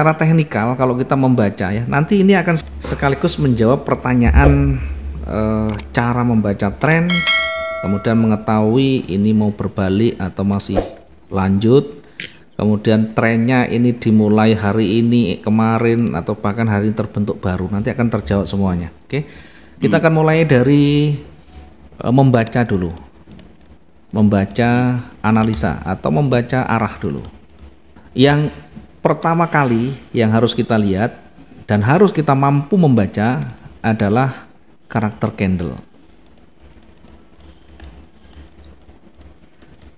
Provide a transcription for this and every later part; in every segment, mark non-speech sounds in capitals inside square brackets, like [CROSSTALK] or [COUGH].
secara teknikal kalau kita membaca ya, nanti ini akan sekaligus menjawab pertanyaan eh, cara membaca tren, kemudian mengetahui ini mau berbalik atau masih lanjut, kemudian trennya ini dimulai hari ini, kemarin atau bahkan hari ini terbentuk baru. Nanti akan terjawab semuanya. Oke. Kita hmm. akan mulai dari eh, membaca dulu. Membaca analisa atau membaca arah dulu. Yang pertama kali yang harus kita lihat dan harus kita mampu membaca adalah karakter candle.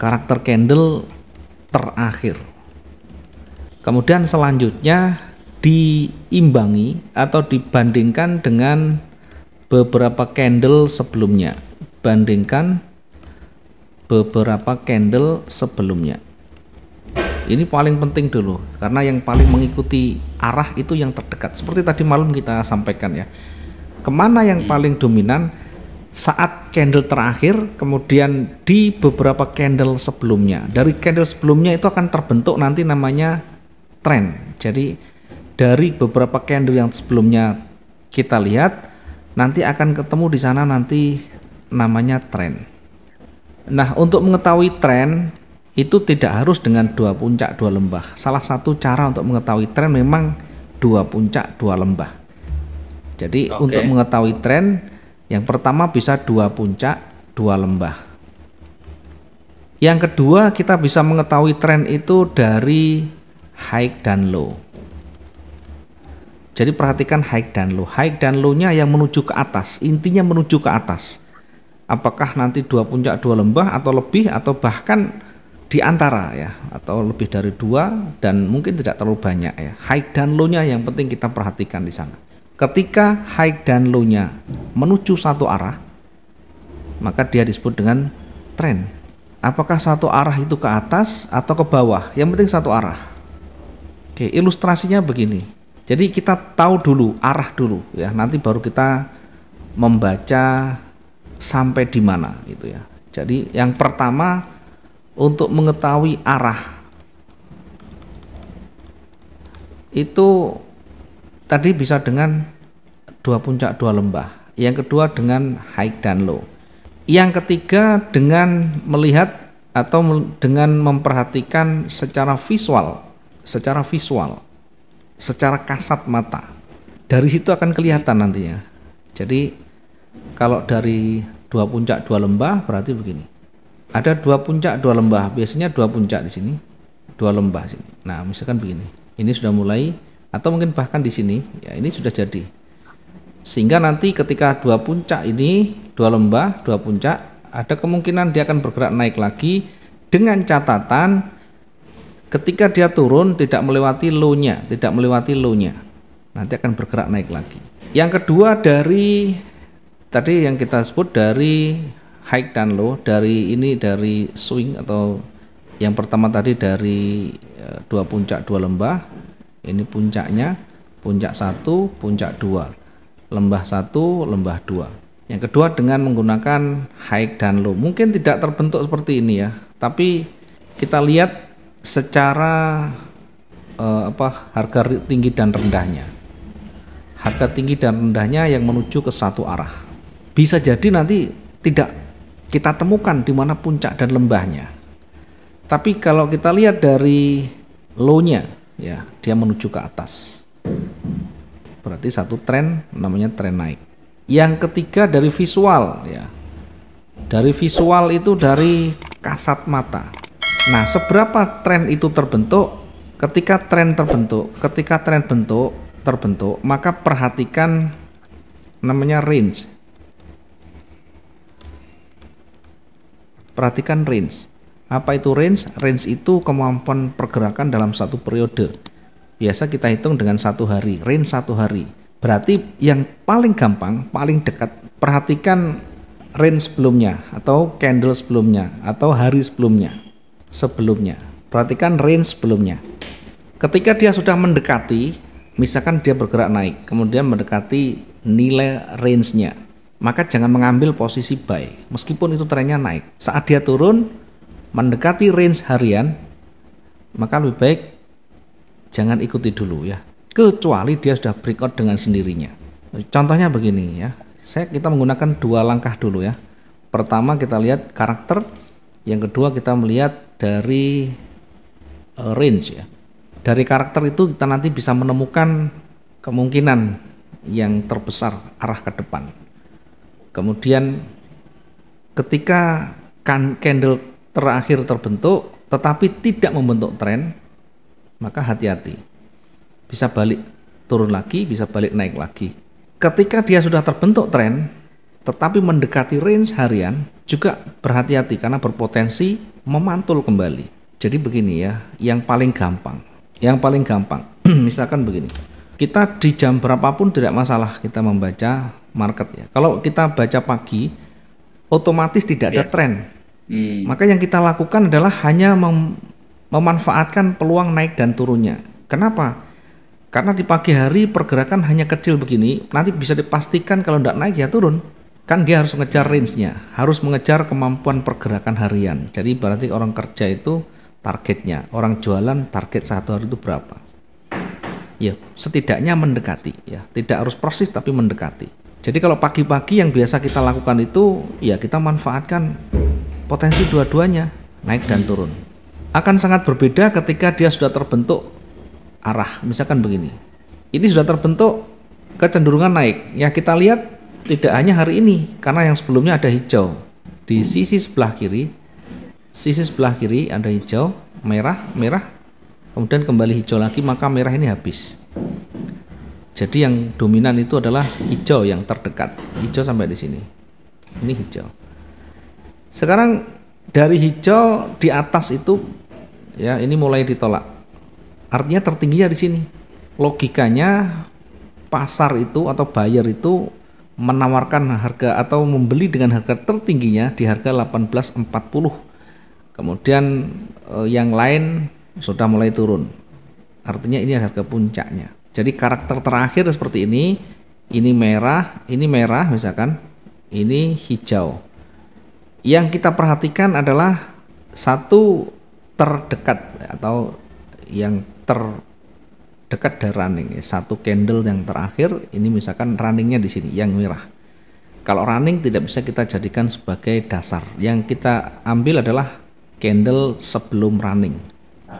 Karakter candle terakhir. Kemudian selanjutnya diimbangi atau dibandingkan dengan beberapa candle sebelumnya. Bandingkan beberapa candle sebelumnya. Ini paling penting dulu karena yang paling mengikuti arah itu yang terdekat. Seperti tadi malam kita sampaikan ya. Kemana yang paling dominan saat candle terakhir kemudian di beberapa candle sebelumnya. Dari candle sebelumnya itu akan terbentuk nanti namanya trend. Jadi dari beberapa candle yang sebelumnya kita lihat nanti akan ketemu di sana nanti namanya trend. Nah, untuk mengetahui trend itu tidak harus dengan dua puncak dua lembah. Salah satu cara untuk mengetahui tren memang dua puncak dua lembah. Jadi okay. untuk mengetahui tren yang pertama bisa dua puncak dua lembah. Yang kedua kita bisa mengetahui tren itu dari high dan low. Jadi perhatikan high dan low. High dan low-nya yang menuju ke atas, intinya menuju ke atas. Apakah nanti dua puncak dua lembah atau lebih atau bahkan di antara ya atau lebih dari dua dan mungkin tidak terlalu banyak ya high dan low-nya yang penting kita perhatikan di sana ketika high dan low-nya menuju satu arah maka dia disebut dengan trend apakah satu arah itu ke atas atau ke bawah yang penting satu arah oke ilustrasinya begini jadi kita tahu dulu arah dulu ya nanti baru kita membaca sampai di mana gitu ya jadi yang pertama untuk mengetahui arah itu tadi bisa dengan dua puncak dua lembah yang kedua dengan high dan low yang ketiga dengan melihat atau dengan memperhatikan secara visual secara visual secara kasat mata dari situ akan kelihatan nantinya jadi kalau dari dua puncak dua lembah berarti begini ada dua puncak dua lembah biasanya dua puncak di sini dua lembah sini nah misalkan begini ini sudah mulai atau mungkin bahkan di sini ya ini sudah jadi sehingga nanti ketika dua puncak ini dua lembah dua puncak ada kemungkinan dia akan bergerak naik lagi dengan catatan ketika dia turun tidak melewati low-nya tidak melewati low-nya nanti akan bergerak naik lagi yang kedua dari tadi yang kita sebut dari high dan low dari ini dari swing atau yang pertama tadi dari eh, dua puncak dua lembah ini puncaknya puncak satu puncak dua lembah satu lembah dua yang kedua dengan menggunakan high dan low mungkin tidak terbentuk seperti ini ya tapi kita lihat secara eh, apa harga tinggi dan rendahnya harga tinggi dan rendahnya yang menuju ke satu arah bisa jadi nanti tidak kita temukan di mana puncak dan lembahnya. Tapi kalau kita lihat dari low-nya, ya dia menuju ke atas. Berarti satu tren namanya tren naik. Yang ketiga dari visual, ya. Dari visual itu dari kasat mata. Nah, seberapa tren itu terbentuk? Ketika tren terbentuk, ketika tren bentuk terbentuk, maka perhatikan namanya range Perhatikan range. Apa itu range? Range itu kemampuan pergerakan dalam satu periode. Biasa kita hitung dengan satu hari, range satu hari. Berarti yang paling gampang, paling dekat, perhatikan range sebelumnya atau candle sebelumnya atau hari sebelumnya. Sebelumnya. Perhatikan range sebelumnya. Ketika dia sudah mendekati, misalkan dia bergerak naik, kemudian mendekati nilai range-nya maka jangan mengambil posisi buy meskipun itu trennya naik. Saat dia turun mendekati range harian, maka lebih baik jangan ikuti dulu ya. Kecuali dia sudah breakout dengan sendirinya. Contohnya begini ya. Saya kita menggunakan dua langkah dulu ya. Pertama kita lihat karakter, yang kedua kita melihat dari eh, range ya. Dari karakter itu kita nanti bisa menemukan kemungkinan yang terbesar arah ke depan. Kemudian ketika kan candle terakhir terbentuk tetapi tidak membentuk tren, maka hati-hati. Bisa balik turun lagi, bisa balik naik lagi. Ketika dia sudah terbentuk tren, tetapi mendekati range harian, juga berhati-hati karena berpotensi memantul kembali. Jadi begini ya, yang paling gampang. Yang paling gampang, [CLEARS THROAT] misalkan begini. Kita di jam berapapun tidak masalah kita membaca market ya. Kalau kita baca pagi, otomatis tidak ada yeah. tren. Hmm. Maka yang kita lakukan adalah hanya mem memanfaatkan peluang naik dan turunnya. Kenapa? Karena di pagi hari pergerakan hanya kecil begini, nanti bisa dipastikan kalau tidak naik ya turun. Kan dia harus mengejar range-nya, harus mengejar kemampuan pergerakan harian. Jadi berarti orang kerja itu targetnya, orang jualan target satu hari itu berapa. Ya, setidaknya mendekati ya, tidak harus persis tapi mendekati. Jadi kalau pagi-pagi yang biasa kita lakukan itu ya kita manfaatkan potensi dua-duanya naik dan turun. Akan sangat berbeda ketika dia sudah terbentuk arah, misalkan begini. Ini sudah terbentuk kecenderungan naik. Ya kita lihat tidak hanya hari ini karena yang sebelumnya ada hijau. Di sisi sebelah kiri, sisi sebelah kiri ada hijau, merah, merah, kemudian kembali hijau lagi maka merah ini habis. Jadi yang dominan itu adalah hijau yang terdekat. Hijau sampai di sini. Ini hijau. Sekarang dari hijau di atas itu ya ini mulai ditolak. Artinya tertinggi ya di sini. Logikanya pasar itu atau buyer itu menawarkan harga atau membeli dengan harga tertingginya di harga 1840. Kemudian eh, yang lain sudah mulai turun. Artinya ini harga puncaknya. Jadi karakter terakhir seperti ini, ini merah, ini merah misalkan, ini hijau. Yang kita perhatikan adalah satu terdekat atau yang terdekat dari running. Ya. Satu candle yang terakhir ini misalkan runningnya di sini yang merah. Kalau running tidak bisa kita jadikan sebagai dasar. Yang kita ambil adalah candle sebelum running.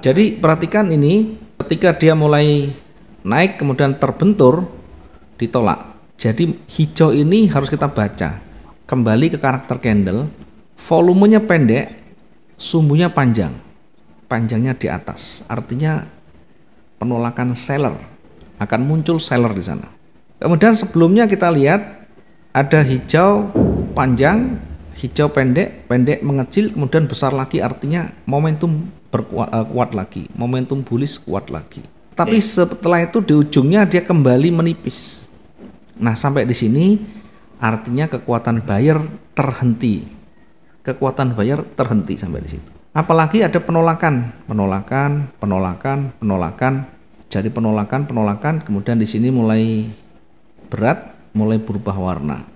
Jadi perhatikan ini ketika dia mulai naik kemudian terbentur ditolak. Jadi hijau ini harus kita baca. Kembali ke karakter candle, volumenya pendek, sumbunya panjang. Panjangnya di atas. Artinya penolakan seller akan muncul seller di sana. Kemudian sebelumnya kita lihat ada hijau panjang, hijau pendek, pendek mengecil, kemudian besar lagi artinya momentum berkuat eh, kuat lagi, momentum bullish kuat lagi. Tapi yeah. setelah itu di ujungnya dia kembali menipis. Nah, sampai di sini artinya kekuatan buyer terhenti. Kekuatan buyer terhenti sampai di situ. Apalagi ada penolakan, penolakan, penolakan, penolakan. Jadi penolakan, penolakan, kemudian di sini mulai berat, mulai berubah warna.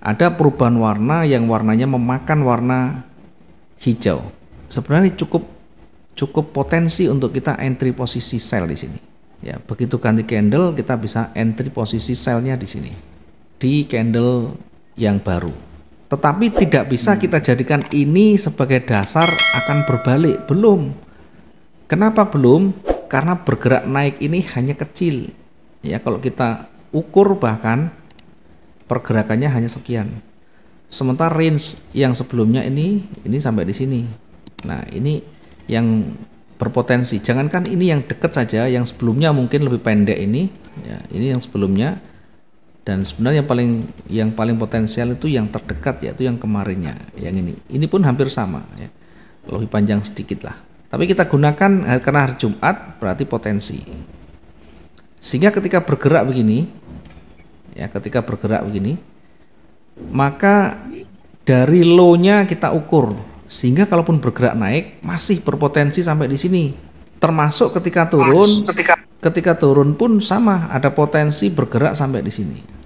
Ada perubahan warna yang warnanya memakan warna hijau. Sebenarnya cukup cukup potensi untuk kita entry posisi sell di sini. Ya, begitu ganti candle kita bisa entry posisi sellnya di sini di candle yang baru. Tetapi tidak bisa hmm. kita jadikan ini sebagai dasar akan berbalik, belum. Kenapa belum? Karena bergerak naik ini hanya kecil. Ya, kalau kita ukur bahkan pergerakannya hanya sekian. Sementara range yang sebelumnya ini ini sampai di sini. Nah, ini yang berpotensi. Jangankan ini yang dekat saja, yang sebelumnya mungkin lebih pendek ini, ya, ini yang sebelumnya. Dan sebenarnya yang paling yang paling potensial itu yang terdekat yaitu yang kemarinnya, yang ini. Ini pun hampir sama, ya. lebih panjang sedikit lah. Tapi kita gunakan eh, karena hari Jumat berarti potensi. Sehingga ketika bergerak begini, ya ketika bergerak begini, maka dari low-nya kita ukur sehingga kalaupun bergerak naik masih berpotensi sampai di sini. Termasuk ketika turun, Mas, ketika ketika turun pun sama ada potensi bergerak sampai di sini.